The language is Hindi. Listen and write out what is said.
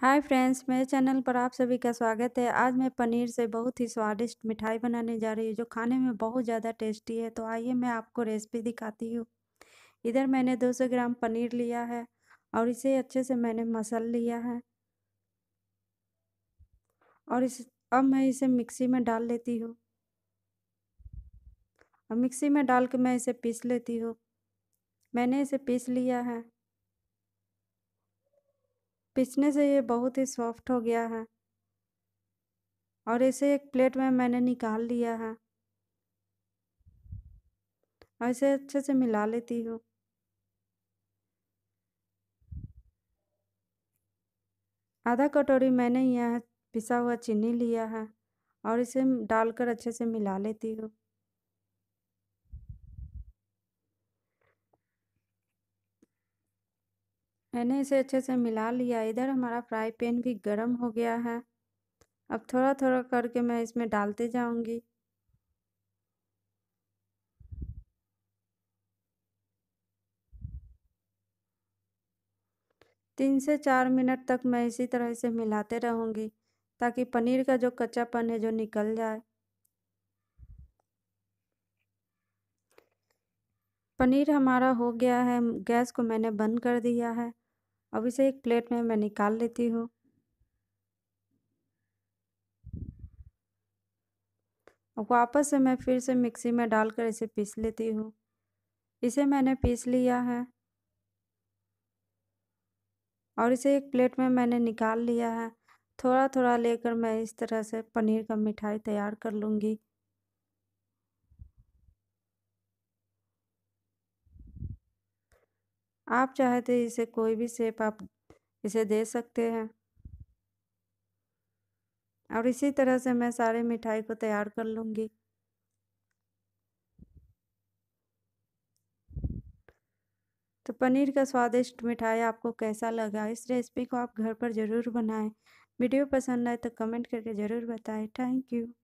हाय फ्रेंड्स मेरे चैनल पर आप सभी का स्वागत है आज मैं पनीर से बहुत ही स्वादिष्ट मिठाई बनाने जा रही हूँ जो खाने में बहुत ज़्यादा टेस्टी है तो आइए मैं आपको रेसिपी दिखाती हूँ इधर मैंने 200 ग्राम पनीर लिया है और इसे अच्छे से मैंने मसल लिया है और इस अब मैं इसे मिक्सी में डाल लेती हूँ और मिक्सी में डाल के मैं इसे पीस लेती हूँ मैंने इसे पीस लिया है पिसने से ये बहुत ही सॉफ्ट हो गया है और इसे एक प्लेट में मैंने निकाल लिया है और इसे अच्छे से मिला लेती हूँ आधा कटोरी मैंने यह पिसा हुआ चीनी लिया है और इसे डालकर अच्छे से मिला लेती हूँ मैंने इसे अच्छे से मिला लिया इधर हमारा फ्राई पैन भी गर्म हो गया है अब थोड़ा थोड़ा करके मैं इसमें डालते जाऊंगी तीन से चार मिनट तक मैं इसी तरह से मिलाते रहूँगी ताकि पनीर का जो कच्चापन है जो निकल जाए पनीर हमारा हो गया है गैस को मैंने बंद कर दिया है अब इसे एक प्लेट में मैं निकाल लेती हूँ वापस से मैं फिर से मिक्सी में डालकर इसे पीस लेती हूँ इसे मैंने पीस लिया है और इसे एक प्लेट में मैंने निकाल लिया है थोड़ा थोड़ा लेकर मैं इस तरह से पनीर का मिठाई तैयार कर लूँगी आप चाहे तो इसे कोई भी शेप आप इसे दे सकते हैं और इसी तरह से मैं सारे मिठाई को तैयार कर लूँगी तो पनीर का स्वादिष्ट मिठाई आपको कैसा लगा इस रेसिपी को आप घर पर ज़रूर बनाएं वीडियो पसंद आए तो कमेंट करके ज़रूर बताएं थैंक यू